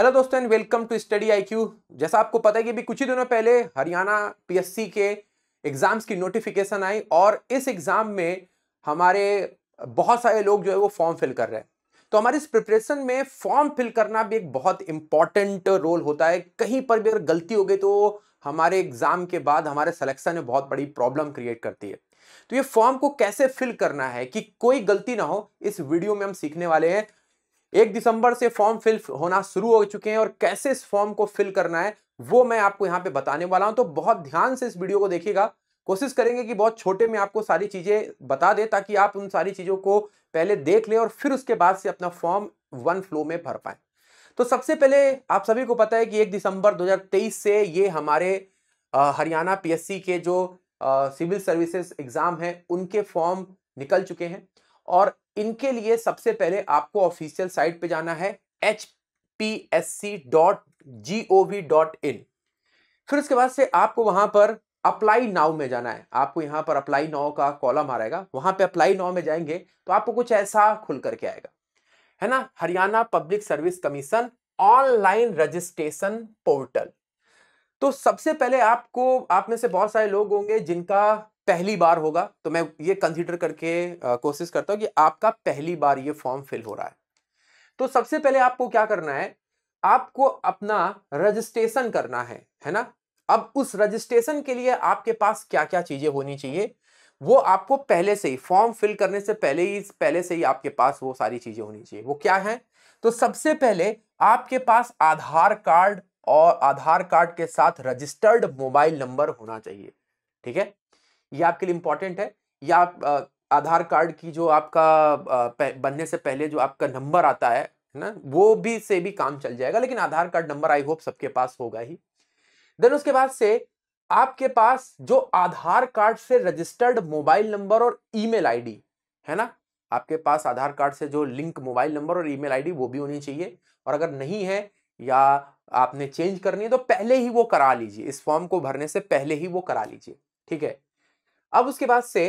hello दोस्तों and welcome to study IQ जैसा आपको पता है कि अभी कुछ ही दिनों पहले हरियाणा पीएससी के एग्ज़ाम्स की नोटिफिकेशन आई और इस एग्ज़ाम में हमारे बहुत सारे लोग जो है वो फॉर्म फिल कर रहे हैं तो हमारे इस प्रिपरेशन में फॉर्म फिल करना भी एक बहुत इंपॉर्टेंट रोल होता है कहीं पर भी अगर गलती हो गई तो हमारे एग्ज़ाम के बाद हमारे सेलेक्शन में बहुत बड़ी प्रॉब्लम क्रिएट करती है तो ये फॉर्म को कैसे फिल करना है कि कोई गलती ना हो इस वीडियो में हम सीखने वाले हैं एक दिसंबर से फॉर्म फिल होना शुरू हो चुके हैं और कैसे इस फॉर्म को फिल करना है वो मैं आपको यहाँ पे बताने वाला हूँ तो बहुत ध्यान से इस वीडियो को देखिएगा कोशिश करेंगे कि बहुत छोटे में आपको सारी चीज़ें बता दें ताकि आप उन सारी चीज़ों को पहले देख लें और फिर उसके बाद से अपना फॉर्म वन फ्लो में भर पाए तो सबसे पहले आप सभी को पता है कि एक दिसंबर 2023 से ये हमारे हरियाणा पीएससी के जो सिविल सर्विसेज एग्ज़ाम है उनके फॉर्म निकल चुके हैं और इनके लिए सबसे पहले आपको ऑफिशियल साइट पे जाना है H P S C dot G O V dot in फिर उसके बाद से आपको वहां पर अप्लाई नाउ में जाना है आपको यहां पर अप्लाई नाउ का कॉलम आ रहेगा वहां पे अप्लाई नाउ में जाएंगे तो आपको कुछ ऐसा खुल करके आएगा है ना Haryana public service commission online registration portal तो सबसे पहले आपको आप में से बहुत सारे लोग होंगे जिनका पहली बार होगा तो मैं ये कंसीडर करके कोशिश करता हूँ कि आपका पहली बार ये फॉर्म फिल हो रहा है तो सबसे पहले आपको क्या करना है आपको अपना रजिस्ट्रेशन करना है है ना अब उस रजिस्ट्रेशन के लिए आपके पास क्या क्या चीज़ें होनी चाहिए वो आपको पहले से ही फॉर्म फिल करने से पहले ही पहले से ही आपके पास वो सारी चीज़ें होनी चाहिए वो क्या है तो सबसे पहले आपके पास आधार कार्ड और आधार कार्ड के साथ रजिस्टर्ड मोबाइल नंबर होना चाहिए ठीक है ये आपके लिए इम्पॉर्टेंट है या आप आधार कार्ड की जो आपका बनने से पहले जो आपका नंबर आता है ना वो भी से भी काम चल जाएगा लेकिन Aadhaar card number I hope सबके पास होगा ही देन उसके बाद से आपके पास जो आधार कार्ड से रजिस्टर्ड मोबाइल नंबर और ईमेल आईडी है ना आपके पास आधार कार्ड से जो लिंक मोबाइल नंबर और ईमेल आईडी वो भी होनी चाहिए और अगर नहीं है या आपने चेंज करनी है तो पहले ही वो करा लीजिए इस फॉर्म को भरने से पहले ही वो करा लीजिए ठीक है अब उसके बाद से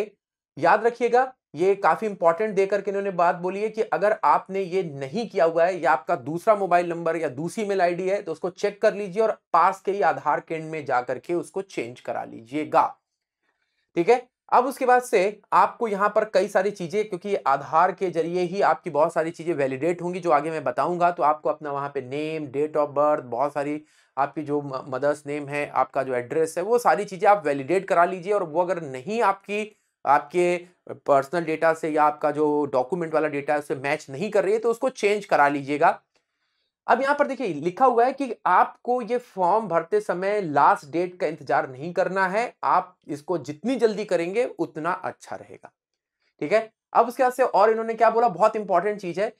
याद रखिएगा ये काफी इंपॉर्टेंट देकर के इन्होंने बात बोली है कि अगर आपने ये नहीं किया हुआ है या आपका दूसरा मोबाइल नंबर या दूसरी मेल आईडी है तो उसको चेक कर लीजिए और पास के ही आधार केंद्र में जाकर के उसको चेंज करा लीजिएगा ठीक है अब उसके बाद से आपको यहाँ पर कई सारी चीज़ें क्योंकि आधार के जरिए ही आपकी बहुत सारी चीज़ें वैलिडेट होंगी जो आगे मैं बताऊंगा तो आपको अपना वहाँ पे नेम डेट ऑफ बर्थ बहुत सारी आपकी जो मदर्स नेम है आपका जो एड्रेस है वो सारी चीज़ें आप वैलिडेट करा लीजिए और वो अगर नहीं आपकी आपके पर्सनल डेटा से या आपका जो डॉक्यूमेंट वाला डेटा है उससे मैच नहीं कर रही है तो उसको चेंज करा लीजिएगा अब यहां पर देखिए लिखा हुआ है कि आपको ये फॉर्म भरते समय लास्ट डेट का इंतजार नहीं करना है आप इसको जितनी जल्दी करेंगे उतना अच्छा रहेगा ठीक है अब उसके बाद से और इन्होंने क्या बोला बहुत इंपॉर्टेंट चीज है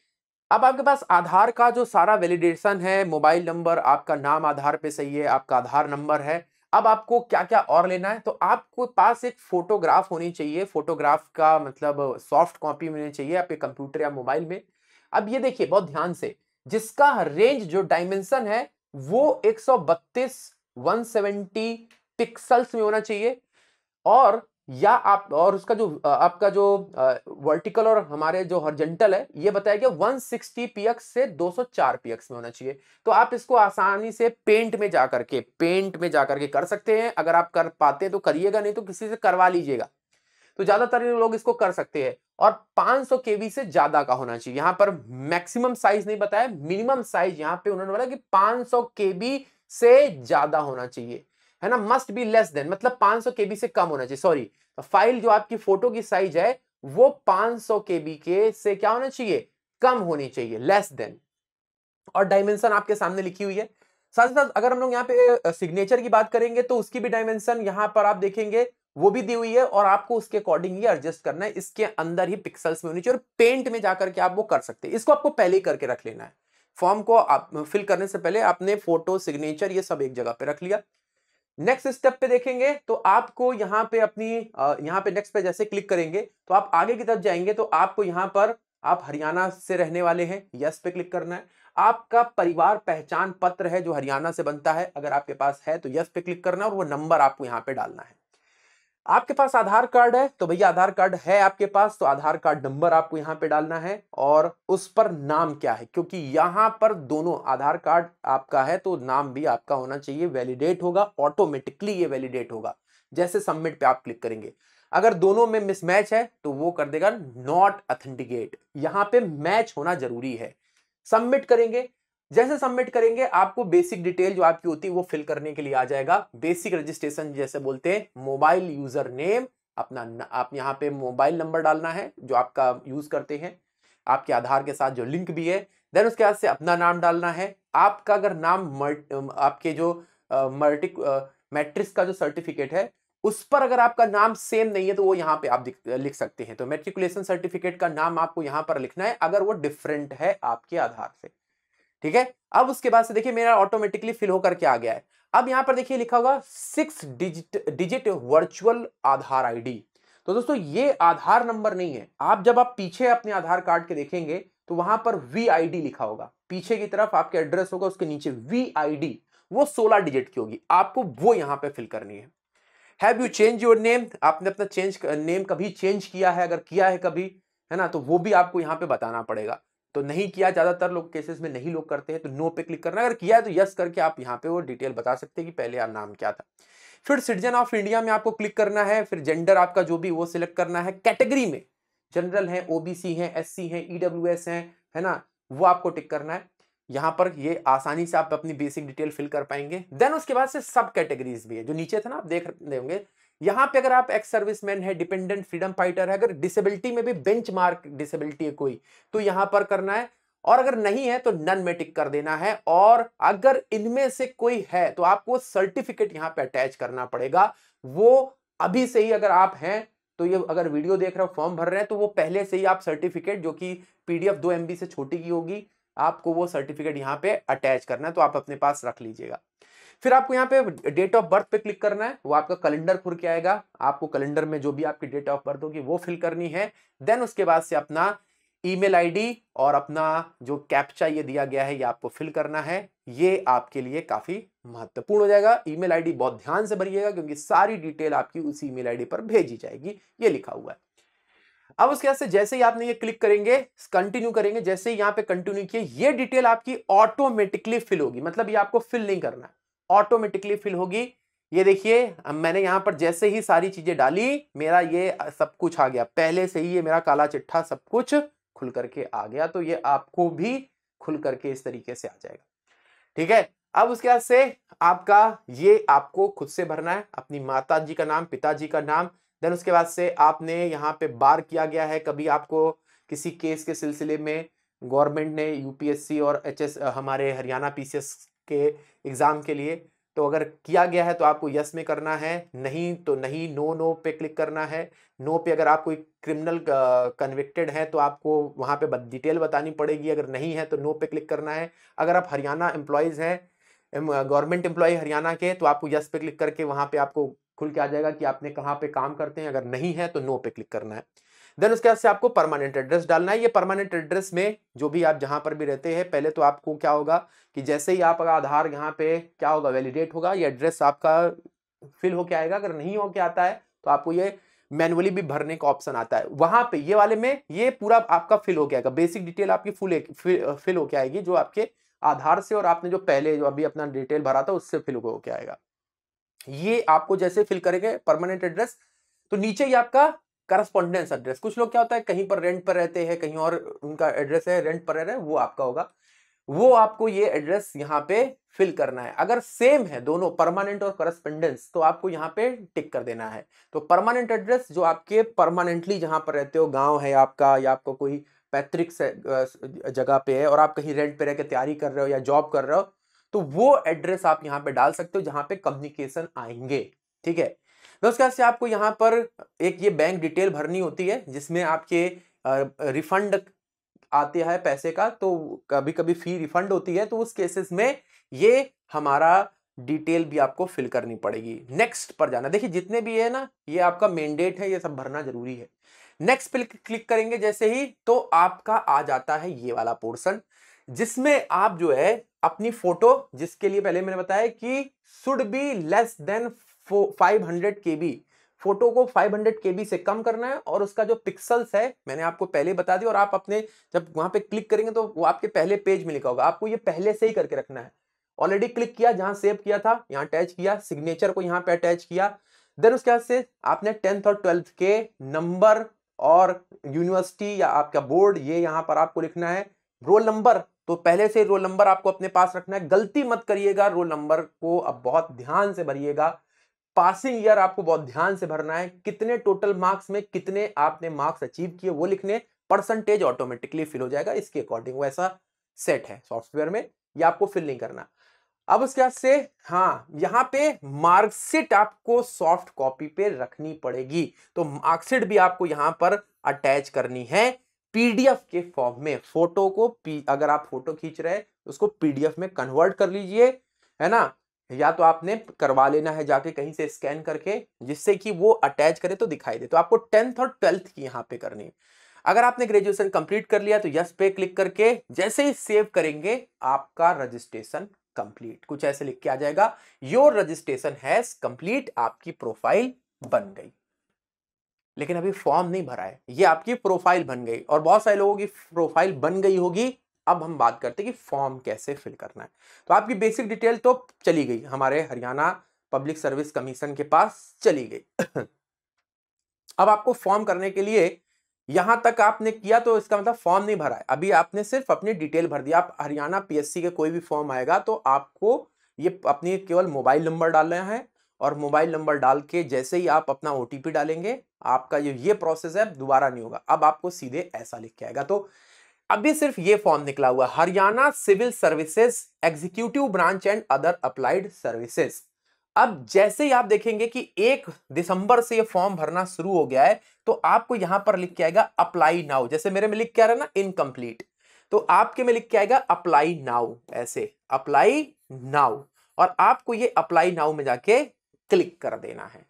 अब आपके पास आधार का जो सारा वैलिडेशन है मोबाइल नंबर आपका नाम आधार पे सही है आपका आधार नंबर है अब आपको क्या क्या और लेना है तो आपको पास एक फोटोग्राफ होनी चाहिए फोटोग्राफ का मतलब सॉफ्ट कॉपी होनी चाहिए आपके कंप्यूटर या मोबाइल में अब ये देखिए बहुत ध्यान से जिसका रेंज जो डायमेंशन है वो 132 170 पिक्सल्स में होना चाहिए और या आप और उसका जो आपका जो वर्टिकल और हमारे जो हॉर्जेंटल है ये बताया गया 160 px से 204 px में होना चाहिए तो आप इसको आसानी से पेंट में जा करके पेंट में जा करके कर सकते हैं अगर आप कर पाते हैं तो करिएगा नहीं तो किसी से करवा लीजिएगा तो ज्यादातर लोग इसको कर सकते हैं और 500 सौ केवी से ज्यादा का होना चाहिए यहां पर मैक्सिमम साइज नहीं बताया मिनिमम साइज यहां पे उन्होंने बोला कि 500 सौ केबी से ज्यादा होना चाहिए है ना मस्ट बी लेस देन मतलब 500 सौ केबी से कम होना चाहिए सॉरी तो फाइल जो आपकी फोटो की साइज है वो 500 सौ केबी के से क्या होना चाहिए कम होनी चाहिए लेस देन और डायमेंशन आपके सामने लिखी हुई है साथ ही साथ अगर हम लोग यहाँ पे सिग्नेचर की बात करेंगे तो उसकी भी डायमेंशन यहाँ पर आप देखेंगे वो भी दी हुई है और आपको उसके अकॉर्डिंग ही एडजस्ट करना है इसके अंदर ही पिक्सल्स में होनी चाहिए और पेंट में जाकर के आप वो कर सकते हैं इसको आपको पहले ही करके रख लेना है फॉर्म को आप फिल करने से पहले आपने फोटो सिग्नेचर ये सब एक जगह पे रख लिया नेक्स्ट स्टेप पे देखेंगे तो आपको यहाँ पे अपनी यहाँ पे नेक्स्ट पे जैसे क्लिक करेंगे तो आप आगे की तरफ जाएंगे तो आपको यहाँ पर आप हरियाणा से रहने वाले हैं यस पे क्लिक करना है आपका परिवार पहचान पत्र है जो हरियाणा से बनता है अगर आपके पास है तो यस पे क्लिक करना है और वो नंबर आपको यहाँ पे डालना है आपके पास आधार कार्ड है तो भैया आधार कार्ड है आपके पास तो आधार कार्ड नंबर आपको यहां पे डालना है और उस पर नाम क्या है क्योंकि यहां पर दोनों आधार कार्ड आपका है तो नाम भी आपका होना चाहिए वैलिडेट होगा ऑटोमेटिकली ये वैलिडेट होगा जैसे सबमिट पे आप क्लिक करेंगे अगर दोनों में मिसमैच है तो वो कर देगा नॉट अथेंटिकेट यहां पे मैच होना जरूरी है सबमिट करेंगे जैसे सबमिट करेंगे आपको बेसिक डिटेल जो आपकी होती है वो फिल करने के लिए आ जाएगा बेसिक रजिस्ट्रेशन जैसे बोलते हैं मोबाइल यूजर नेम अपना न, आप यहाँ पे मोबाइल नंबर डालना है जो आपका यूज करते हैं आपके आधार के साथ जो लिंक भी है देन उसके बाद से अपना नाम डालना है आपका अगर नाम मर्ट आपके जो मल्टिक मैट्रिक्स का जो सर्टिफिकेट है उस पर अगर आपका नाम सेम नहीं है तो वो यहाँ पे आप लिख सकते हैं तो मेट्रिकुलेशन सर्टिफिकेट का नाम आपको यहाँ पर लिखना है अगर वो डिफरेंट है आपके आधार से ठीक है अब उसके बाद से देखिए मेरा ऑटोमेटिकली फिल होकर के आ गया है अब यहां पर देखिए लिखा होगा six digit digit virtual Aadhaar ID तो दोस्तों ये आधार नंबर नहीं है आप जब आप पीछे अपने आधार कार्ड के देखेंगे तो वहां पर वी लिखा होगा पीछे की तरफ आपके एड्रेस होगा उसके नीचे वी वो सोलह डिजिट की होगी आपको वो यहां पर फिल करनी है have you change your name आपने अपना चेंज नेम कभी चेंज किया है अगर किया है कभी है ना तो वो भी आपको यहाँ पे बताना पड़ेगा तो नहीं किया ज़्यादातर लोग केसेस में नहीं लोग करते हैं तो नो पे क्लिक करना अगर किया है तो यस करके आप यहाँ पे वो डिटेल बता सकते हैं कि पहले आप नाम क्या था फिर सिटीजन ऑफ इंडिया में आपको क्लिक करना है फिर जेंडर आपका जो भी वो सिलेक्ट करना है कैटेगरी में जनरल है ओबीसी है एस सी है ईडब्ल्यू है है ना वो आपको टिक करना है यहाँ पर ये आसानी से आप अपनी बेसिक डिटेल फिल कर पाएंगे देन उसके बाद से सब कैटेगरीज भी है जो नीचे था ना आप देख रहे होंगे यहां पे अगर आप एक्स सर्विसमैन है डिपेंडेंट फ्रीडम फाइटर है अगर डिसेबिलिटी में भी मार्क डिसेबिलिटी है कोई तो यहां पर करना है और अगर नहीं है तो नन में टिक कर देना है और अगर इनमें से कोई है तो आपको सर्टिफिकेट यहां पे अटैच करना पड़ेगा वो अभी से ही अगर आप हैं तो ये अगर वीडियो देख रहे हो फॉर्म भर रहे हैं तो वो पहले से ही आप सर्टिफिकेट जो कि पीडीएफ दो एमबी से छोटी की होगी आपको वो सर्टिफिकेट यहाँ पे अटैच करना है तो आप अपने पास रख लीजिएगा फिर आपको यहाँ पे डेट ऑफ बर्थ पे क्लिक करना है वो आपका कैलेंडर खुल के आएगा आपको कैलेंडर में जो भी आपकी डेट ऑफ बर्थ होगी वो फिल करनी है देन उसके बाद से अपना ईमेल आईडी और अपना जो कैप्चा ये दिया गया है ये आपको फिल करना है ये आपके लिए काफ़ी महत्वपूर्ण हो जाएगा ईमेल आईडी बहुत ध्यान से भरिएगा क्योंकि सारी डिटेल आपकी उस ईमेल आईडी पर भेजी जाएगी ये लिखा हुआ है अब उसके बाद से जैसे ही आपने ये क्लिक करेंगे कंटिन्यू करेंगे जैसे ही यहाँ पे कंटिन्यू किए ये डिटेल आपकी ऑटोमेटिकली फिल होगी मतलब ये आपको फिल नहीं करना है ऑटोमेटिकली फिल होगी ये देखिए मैंने यहाँ पर जैसे ही सारी चीज़ें डाली मेरा ये सब कुछ आ गया पहले से ही ये मेरा काला चिट्ठा सब कुछ खुल करके आ गया तो ये आपको भी खुल करके इस तरीके से आ जाएगा ठीक है अब उसके बाद से आपका ये आपको खुद से भरना है अपनी माता जी का नाम पिताजी का नाम देन उसके बाद से आपने यहाँ पे बार किया गया है कभी आपको किसी केस के सिलसिले में गवर्नमेंट ने यूपीएससी और एचएस हमारे हरियाणा पीसीएस के एग्ज़ाम के लिए तो अगर किया गया है तो आपको यस में करना है नहीं तो नहीं नो नो पे क्लिक करना है नो पे अगर आप कोई क्रिमिनल कन्विक्टेड है तो आपको वहाँ पे डिटेल बतानी पड़ेगी अगर नहीं है तो नो पे क्लिक करना है अगर आप हरियाणा एम्प्लॉयज़ हैं गवर्नमेंट एम्प्लॉय हरियाणा के तो आपको यस पे क्लिक करके वहाँ पे आपको खुल के आ जाएगा कि आपने कहाँ पे काम करते हैं अगर नहीं है तो नो पे क्लिक करना है देन उसके बाद से आपको परमानेंट एड्रेस डालना है ये परमानेंट एड्रेस में जो भी आप जहां पर भी रहते हैं पहले तो आपको क्या होगा कि जैसे ही आपका आधार यहाँ पे क्या होगा वैलिडेट होगा ये एड्रेस आपका फिल होके आएगा अगर नहीं होके आता है तो आपको ये मैनुअली भी भरने का ऑप्शन आता है वहां पे ये वाले में ये पूरा आपका फिल हो गया बेसिक डिटेल आपकी फुल फिल होके आएगी जो आपके आधार से और आपने जो पहले जो अभी अपना डिटेल भरा था उससे फिल होके आएगा ये आपको जैसे फिल करेंगे परमानेंट एड्रेस तो नीचे ही आपका करस्पॉन्डेंस एड्रेस कुछ लोग क्या होता है कहीं पर रेंट पर रहते हैं कहीं और उनका एड्रेस है रेंट पर रह रहे हैं वो आपका होगा वो आपको ये एड्रेस यहाँ पे फिल करना है अगर सेम है दोनों परमानेंट और करस्पेंडेंस तो आपको यहाँ पे टिक कर देना है तो परमानेंट एड्रेस जो आपके परमानेंटली जहाँ पर रहते हो गांव है आपका या आपको कोई पैतृक जगह पे है और आप कहीं रेंट पे रह के तैयारी कर रहे हो या जॉब कर रहे हो तो वो एड्रेस आप यहाँ पे डाल सकते हो जहाँ पे कम्युनिकेशन आएंगे ठीक है दोस्तों से आपको यहाँ पर एक ये बैंक डिटेल भरनी होती है जिसमें आपके रिफंड आते है पैसे का तो कभी कभी फी रिफंड होती है तो उस केसेस में ये हमारा डिटेल भी आपको फिल करनी पड़ेगी नेक्स्ट पर जाना देखिए जितने भी है ना ये आपका मैंडेट है ये सब भरना जरूरी है नेक्स्ट पर क्लिक करेंगे जैसे ही तो आपका आ जाता है ये वाला पोर्सन जिसमें आप जो है अपनी फोटो जिसके लिए पहले मैंने बताया कि should be less than five hundred K B photo को 500 हंड्रेड के बी से कम करना है और उसका जो पिक्सल्स है मैंने आपको पहले बता दिया और आप अपने जब वहां पे क्लिक करेंगे तो वो आपके पहले पेज में लिखा होगा आपको ये पहले से ही करके रखना है ऑलरेडी क्लिक किया जहां सेव किया था यहाँ अटैच किया सिग्नेचर को यहाँ पे अटैच किया देन उसके बाद से आपने टेंथ और ट्वेल्थ के नंबर और यूनिवर्सिटी या आपका बोर्ड ये यहाँ पर आपको लिखना है रोल नंबर तो पहले से रोल नंबर आपको अपने पास रखना है गलती मत करिएगा रोल नंबर को अब बहुत ध्यान से भरिएगा पासिंग ईयर आपको बहुत ध्यान से भरना है कितने टोटल मार्क्स में कितने आपने मार्क्स अचीव किए वो लिखने परसेंटेज ऑटोमेटिकली फिल हो जाएगा इसके अकॉर्डिंग वो ऐसा सेट है सॉफ्टवेयर में ये आपको फिल नहीं करना अब उसके बाद से हाँ यहाँ पे मार्कशीट आपको सॉफ्ट कॉपी पे रखनी पड़ेगी तो मार्कशीट भी आपको यहाँ पर अटैच करनी है पीडीएफ के फॉर्म में फोटो को अगर आप फोटो खींच रहे हैं उसको पीडीएफ में कन्वर्ट कर लीजिए है ना या तो आपने करवा लेना है जाके कहीं से स्कैन करके जिससे कि वो अटैच करे तो दिखाई दे तो आपको टेंथ और ट्वेल्थ की यहाँ पे करनी है अगर आपने ग्रेजुएशन कंप्लीट कर लिया तो यस पे क्लिक करके जैसे ही सेव करेंगे आपका रजिस्ट्रेशन कंप्लीट कुछ ऐसे लिख के आ जाएगा योर रजिस्ट्रेशन हैज कंप्लीट आपकी प्रोफाइल बन गई लेकिन अभी फॉर्म नहीं भरा है ये आपकी प्रोफाइल बन गई और बहुत सारे लोगों की प्रोफाइल बन गई होगी अब हम बात करते हैं कि फॉर्म कैसे फिल करना है तो आपकी बेसिक डिटेल तो चली गई हमारे हरियाणा पब्लिक सर्विस कमीशन के पास चली गई अब आपको फॉर्म करने के लिए यहां तक आपने किया तो इसका मतलब फॉर्म नहीं भरा है अभी आपने सिर्फ अपनी डिटेल भर दिया आप हरियाणा पीएससी के कोई भी फॉर्म आएगा तो आपको ये अपनी केवल मोबाइल नंबर डालना है और मोबाइल नंबर डाल के जैसे ही आप अपना ओ डालेंगे आपका जो ये प्रोसेस है दोबारा नहीं होगा अब आपको सीधे ऐसा लिख के आएगा तो अभी सिर्फ ये फॉर्म निकला हुआ Haryana civil services executive branch and other applied services अब जैसे ही आप देखेंगे कि एक दिसंबर से ये फॉर्म भरना शुरू हो गया है तो आपको यहां पर लिख के आएगा अप्लाई नाउ जैसे मेरे में लिख के आ रहा है ना इनकम्प्लीट तो आपके में लिख के आएगा अप्लाई नाउ ऐसे अप्लाई नाउ और आपको ये अप्लाई नाउ में जाके क्लिक कर देना है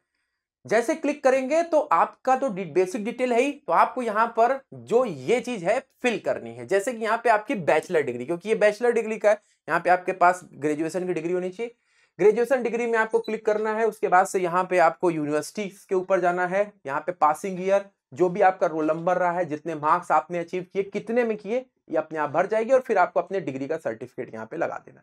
जैसे क्लिक करेंगे तो आपका तो बेसिक डिटेल है ही तो आपको यहाँ पर जो ये चीज है फिल करनी है जैसे कि यहाँ पे आपकी बैचलर डिग्री क्योंकि ये बैचलर डिग्री का है यहाँ पे आपके पास ग्रेजुएशन की डिग्री होनी चाहिए ग्रेजुएशन डिग्री में आपको क्लिक करना है उसके बाद से यहाँ पे आपको यूनिवर्सिटी के ऊपर जाना है यहाँ पे पासिंग ईयर जो भी आपका रोल नंबर रहा है जितने मार्क्स आपने अचीव किए कितने में किए ये अपने आप भर जाएगी और फिर आपको अपने डिग्री का सर्टिफिकेट यहाँ पे लगा देना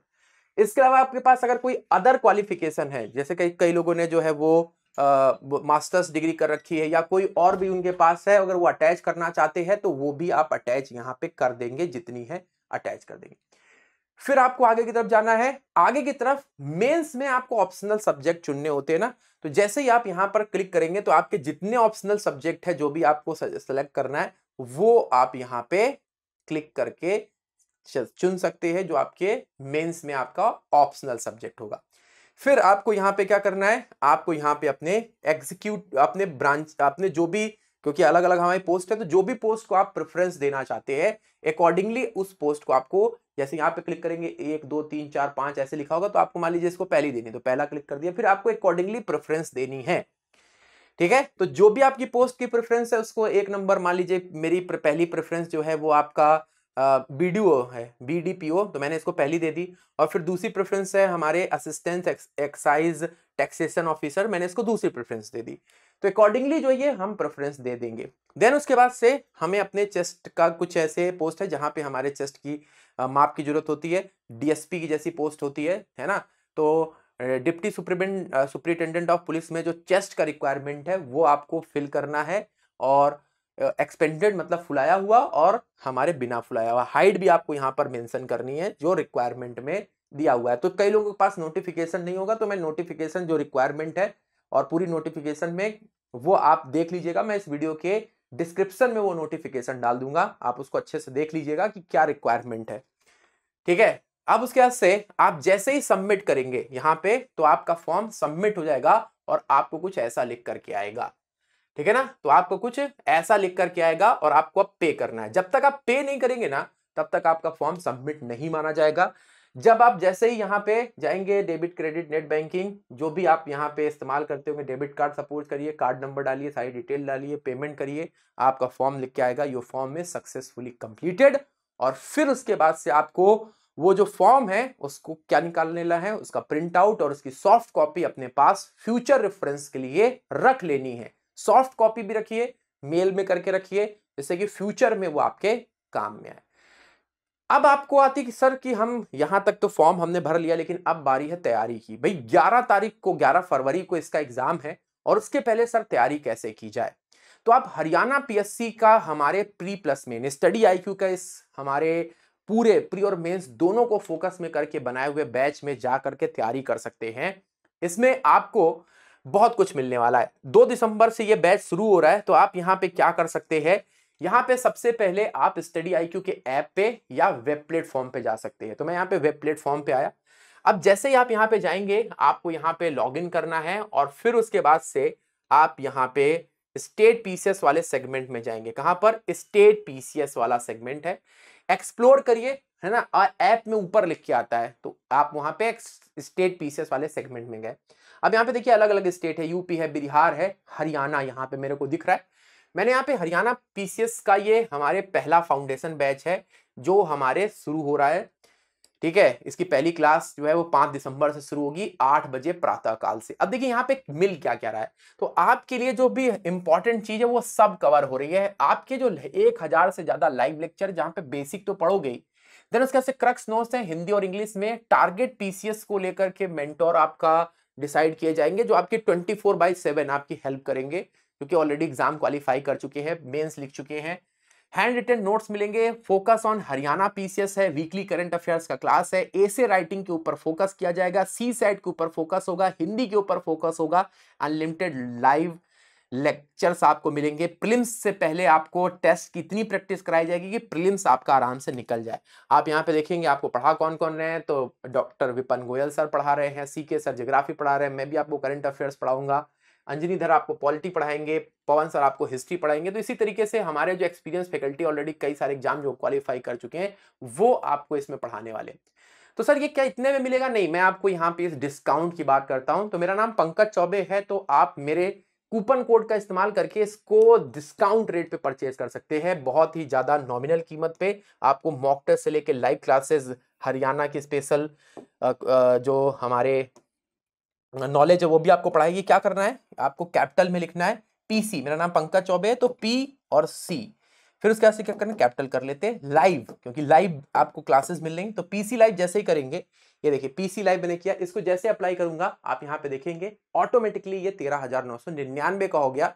इसके अलावा आपके पास अगर कोई अदर क्वालिफिकेशन है जैसे कई कई लोगों ने जो है वो मास्टर्स डिग्री कर रखी है या कोई और भी उनके पास है अगर वो अटैच करना चाहते हैं तो वो भी आप अटैच यहाँ पे कर देंगे जितनी है अटैच कर देंगे फिर आपको आगे की तरफ जाना है आगे की तरफ मेंस में आपको ऑप्शनल सब्जेक्ट चुनने होते हैं ना तो जैसे ही आप यहाँ पर क्लिक करेंगे तो आपके जितने ऑप्शनल सब्जेक्ट है जो भी आपको सेलेक्ट करना है वो आप यहाँ पे क्लिक करके चुन सकते हैं जो आपके मेंस में आपका ऑप्शनल सब्जेक्ट होगा फिर आपको यहाँ पे क्या करना है आपको यहाँ पे अपने एग्जीक्यूट अपने ब्रांच अपने जो भी क्योंकि अलग अलग हमारी पोस्ट है तो जो भी पोस्ट को आप प्रेफरेंस देना चाहते हैं अकॉर्डिंगली उस पोस्ट को आपको जैसे यहाँ पे क्लिक करेंगे एक दो तीन चार पांच ऐसे लिखा होगा तो आपको मान लीजिए इसको पहली देनी तो पहला क्लिक कर दिया फिर आपको अकॉर्डिंगली प्रेफरेंस देनी है ठीक है तो जो भी आपकी पोस्ट की प्रेफरेंस है उसको एक नंबर मान लीजिए मेरी पहली प्रेफरेंस जो है वो आपका बी डी ओ है बी डी पी ओ तो मैंने इसको पहली दे दी और फिर दूसरी प्रेफरेंस है हमारे असिस्टेंट एक्साइज टैक्सेशन ऑफिसर मैंने इसको दूसरी प्रेफरेंस दे दी तो अकॉर्डिंगली जो ये हम प्रेफरेंस दे देंगे देन उसके बाद से हमें अपने चेस्ट का कुछ ऐसे पोस्ट है जहाँ पे हमारे चेस्ट की माप की जरूरत होती है डीएसपी की जैसी पोस्ट होती है है ना तो deputy superintendent superintendent of police में जो चेस्ट का रिक्वायरमेंट है वो आपको फिल करना है और एक्सपेंडेड मतलब फुलाया हुआ और हमारे बिना फुलाया हुआ हाइट भी आपको यहाँ पर मेंशन करनी है जो रिक्वायरमेंट में दिया हुआ है तो कई लोगों के पास नोटिफिकेशन नहीं होगा तो मैं नोटिफिकेशन जो रिक्वायरमेंट है और पूरी नोटिफिकेशन में वो आप देख लीजिएगा मैं इस वीडियो के डिस्क्रिप्शन में वो नोटिफिकेशन डाल दूंगा आप उसको अच्छे से देख लीजिएगा कि क्या रिक्वायरमेंट है ठीक है अब उसके बाद से आप जैसे ही सबमिट करेंगे यहाँ पे तो आपका फॉर्म सबमिट हो जाएगा और आपको कुछ ऐसा लिख करके आएगा ठीक है ना तो आपको कुछ ऐसा लिख करके आएगा और आपको अब पे करना है जब तक आप पे नहीं करेंगे ना तब तक आपका फॉर्म सबमिट नहीं माना जाएगा जब आप जैसे ही यहाँ पे जाएंगे डेबिट क्रेडिट नेट बैंकिंग जो भी आप यहाँ पे इस्तेमाल करते होंगे डेबिट कार्ड सपोज करिए कार्ड नंबर डालिए सारी डिटेल डालिए पेमेंट करिए आपका फॉर्म लिख के आएगा यो फॉर्म में सक्सेसफुली कंप्लीटेड और फिर उसके बाद से आपको वो जो फॉर्म है उसको क्या निकालने ला है उसका प्रिंट आउट और उसकी सॉफ्ट कॉपी अपने पास फ्यूचर रेफरेंस के लिए रख लेनी है सॉफ्ट कॉपी भी रखिए मेल में करके रखिए जिससे कि फ्यूचर में वो आपके काम में आए अब आपको आती कि सर कि हम यहां तक तो फॉर्म हमने भर लिया लेकिन अब बारी है तैयारी की भाई 11 तारीख को 11 फरवरी को इसका एग्जाम है और उसके पहले सर तैयारी कैसे की जाए तो आप हरियाणा पीएससी का हमारे pre plus main study IQ का इस हमारे पूरे प्री और मेंस दोनों को फोकस में करके बनाए हुए बैच में जा करके तैयारी कर सकते हैं इसमें आपको बहुत कुछ मिलने वाला है दो दिसंबर से ये बैच शुरू हो रहा है तो आप यहाँ पे क्या कर सकते हैं यहाँ पे सबसे पहले आप स्टडी आई के ऐप पे या वेब प्लेटफॉर्म पे जा सकते हैं तो मैं यहाँ पे वेब प्लेटफॉर्म पे आया अब जैसे ही आप यहाँ पे जाएंगे आपको यहाँ पे लॉग करना है और फिर उसके बाद से आप यहाँ पे स्टेट पीसीएस वाले सेगमेंट में जाएंगे कहाँ पर स्टेट पीसीएस वाला सेगमेंट है एक्सप्लोर करिए है ना ऐप में ऊपर लिख के आता है तो आप वहां पे स्टेट पीसीएस वाले सेगमेंट में गए अब यहाँ पे देखिए अलग अलग स्टेट है यूपी है बिहार है हरियाणा यहाँ पे मेरे को दिख रहा है मैंने यहाँ पे हरियाणा पीसीएस का ये हमारे पहला फाउंडेशन बैच है जो हमारे शुरू हो रहा है ठीक है इसकी पहली क्लास जो है वो पांच दिसंबर से शुरू होगी आठ बजे प्रातः काल से अब देखिए यहाँ पे मिल क्या क्या रहा है तो आपके लिए जो भी इंपॉर्टेंट चीज है वो सब कवर हो रही है आपके जो एक हजार से ज्यादा लाइव लेक्चर जहाँ पे बेसिक तो पढ़ोगे देन उसके क्रक्स नोट्स हैं हिंदी और इंग्लिश में टारगेट पीसीएस को लेकर के मेंटोर आपका डिसाइड किए जाएंगे जो आपके 24 फोर बाई सेवन आपकी हेल्प करेंगे क्योंकि ऑलरेडी एग्जाम क्वालिफाई कर चुके हैं मेंस लिख चुके हैं हैंड रिटन नोट्स मिलेंगे फोकस ऑन हरियाणा पीसीएस है वीकली करंट अफेयर्स का क्लास है एसे राइटिंग के ऊपर फोकस किया जाएगा सी सेट e के ऊपर फोकस होगा हिंदी के ऊपर फोकस होगा अनलिमिटेड लाइव लेक्चर्स आपको मिलेंगे प्रिलिम्स से पहले आपको टेस्ट की इतनी प्रैक्टिस कराई जाएगी कि प्रिलिम्स आपका आराम से निकल जाए आप यहाँ पे देखेंगे आपको पढ़ा कौन कौन रहे हैं तो डॉक्टर विपन गोयल सर पढ़ा रहे हैं सी के सर जोग्राफी पढ़ा रहे हैं मैं भी आपको करंट अफेयर्स पढ़ाऊंगा अंजनी धर आपको पॉलिटी पढ़ाएंगे पवन सर आपको हिस्ट्री पढ़ाएंगे तो इसी तरीके से हमारे जो एक्सपीरियंस फैकल्टी ऑलरेडी कई सारे एग्जाम जो क्वालिफाई कर चुके हैं वो आपको इसमें पढ़ाने वाले तो सर ये क्या इतने में मिलेगा नहीं मैं आपको यहाँ पे इस डिस्काउंट की बात करता हूँ तो मेरा नाम पंकज चौबे है तो आप मेरे कूपन कोड का इस्तेमाल करके इसको डिस्काउंट रेट पे परचेज कर सकते हैं बहुत ही ज़्यादा नॉमिनल कीमत पे आपको मॉक टेस्ट से लेके लाइव क्लासेस हरियाणा की स्पेशल जो हमारे नॉलेज है वो भी आपको पढ़ाएगी क्या करना है आपको कैपिटल में लिखना है पीसी मेरा नाम पंकज चौबे है तो पी और सी फिर उसके बाद से क्या करना कैपिटल कर लेते हैं लाइव क्योंकि लाइव आपको क्लासेस मिल रही तो पीसी लाइव जैसे ही करेंगे ये देखिए पीसी लाइव मैंने किया इसको जैसे अप्लाई करूंगा आप यहाँ पे देखेंगे ऑटोमेटिकली ये तेरह हजार नौ सौ निन्यानवे का हो गया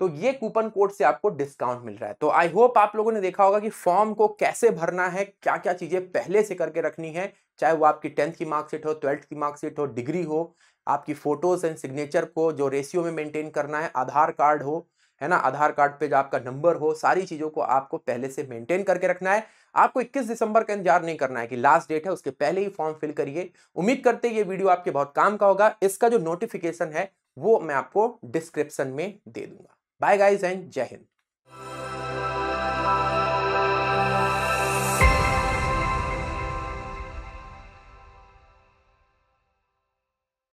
तो ये कूपन कोड से आपको डिस्काउंट मिल रहा है तो आई होप आप लोगों ने देखा होगा कि फॉर्म को कैसे भरना है क्या क्या चीज़ें पहले से करके रखनी है चाहे वो आपकी टेंथ की मार्कशीट हो ट्वेल्थ की मार्कशीट हो डिग्री हो आपकी फोटोज एंड सिग्नेचर को जो रेशियो में मेंटेन करना है आधार कार्ड हो है ना आधार कार्ड पे आपका नंबर हो सारी चीज़ों को आपको पहले से मेंटेन करके रखना है आपको 21 दिसंबर का इंतजार नहीं करना है कि लास्ट डेट है उसके पहले ही फॉर्म फिल करिए उम्मीद करते ये वीडियो आपके बहुत काम का होगा इसका जो नोटिफिकेशन है वो मैं आपको डिस्क्रिप्शन में दे दूंगा बाय गाइज एंड जय हिंद